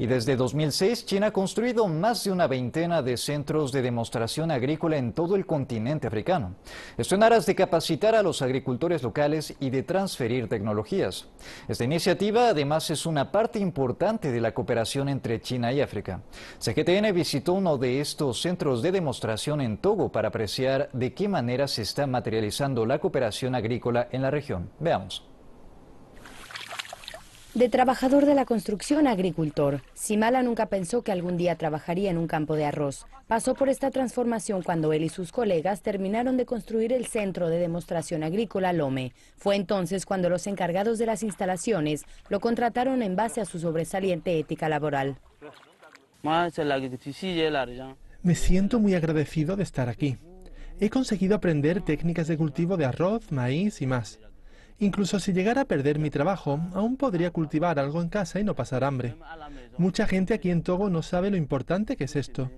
Y desde 2006, China ha construido más de una veintena de centros de demostración agrícola en todo el continente africano. Esto en aras de capacitar a los agricultores locales y de transferir tecnologías. Esta iniciativa además es una parte importante de la cooperación entre China y África. CGTN visitó uno de estos centros de demostración en Togo para apreciar de qué manera se está materializando la cooperación agrícola en la región. Veamos. De trabajador de la construcción a agricultor, Simala nunca pensó que algún día trabajaría en un campo de arroz. Pasó por esta transformación cuando él y sus colegas terminaron de construir el Centro de Demostración Agrícola Lome. Fue entonces cuando los encargados de las instalaciones lo contrataron en base a su sobresaliente ética laboral. Me siento muy agradecido de estar aquí. He conseguido aprender técnicas de cultivo de arroz, maíz y más. Incluso si llegara a perder mi trabajo, aún podría cultivar algo en casa y no pasar hambre. Mucha gente aquí en Togo no sabe lo importante que es esto.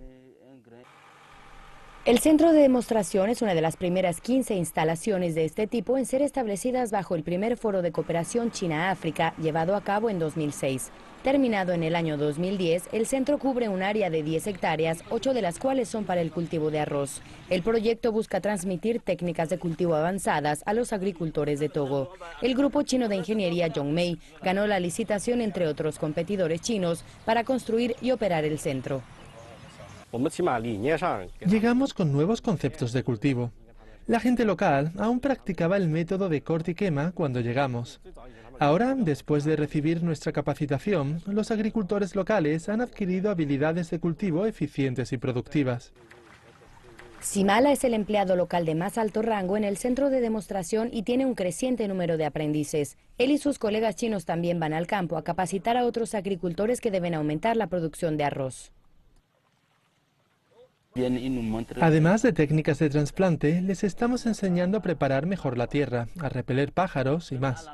El centro de demostración es una de las primeras 15 instalaciones de este tipo en ser establecidas bajo el primer foro de cooperación China-África llevado a cabo en 2006. Terminado en el año 2010, el centro cubre un área de 10 hectáreas, 8 de las cuales son para el cultivo de arroz. El proyecto busca transmitir técnicas de cultivo avanzadas a los agricultores de Togo. El grupo chino de ingeniería Yongmei ganó la licitación entre otros competidores chinos para construir y operar el centro. Llegamos con nuevos conceptos de cultivo. La gente local aún practicaba el método de corte y quema cuando llegamos. Ahora, después de recibir nuestra capacitación, los agricultores locales han adquirido habilidades de cultivo eficientes y productivas. Simala es el empleado local de más alto rango en el centro de demostración y tiene un creciente número de aprendices. Él y sus colegas chinos también van al campo a capacitar a otros agricultores que deben aumentar la producción de arroz. Además de técnicas de trasplante, les estamos enseñando a preparar mejor la tierra, a repeler pájaros y más.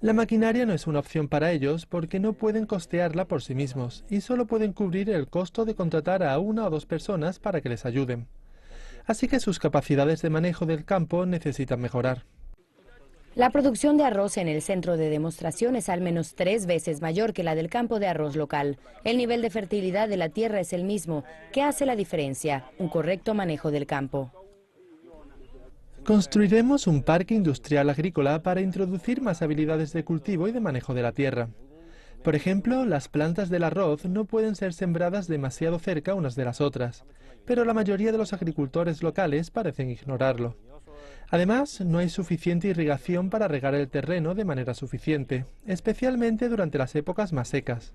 La maquinaria no es una opción para ellos porque no pueden costearla por sí mismos y solo pueden cubrir el costo de contratar a una o dos personas para que les ayuden. Así que sus capacidades de manejo del campo necesitan mejorar. La producción de arroz en el centro de demostración es al menos tres veces mayor que la del campo de arroz local. El nivel de fertilidad de la tierra es el mismo. ¿Qué hace la diferencia? Un correcto manejo del campo. Construiremos un parque industrial agrícola para introducir más habilidades de cultivo y de manejo de la tierra. Por ejemplo, las plantas del arroz no pueden ser sembradas demasiado cerca unas de las otras, pero la mayoría de los agricultores locales parecen ignorarlo. Además, no hay suficiente irrigación para regar el terreno de manera suficiente, especialmente durante las épocas más secas.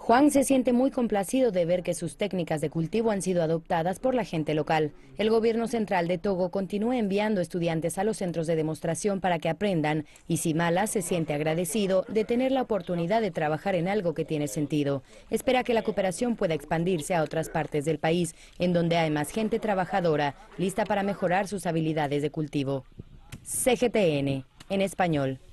Juan se siente muy complacido de ver que sus técnicas de cultivo han sido adoptadas por la gente local. El gobierno central de Togo continúa enviando estudiantes a los centros de demostración para que aprendan y Simala se siente agradecido de tener la oportunidad de trabajar en algo que tiene sentido. Espera que la cooperación pueda expandirse a otras partes del país, en donde hay más gente trabajadora, lista para mejorar sus habilidades de cultivo. CGTN, en español.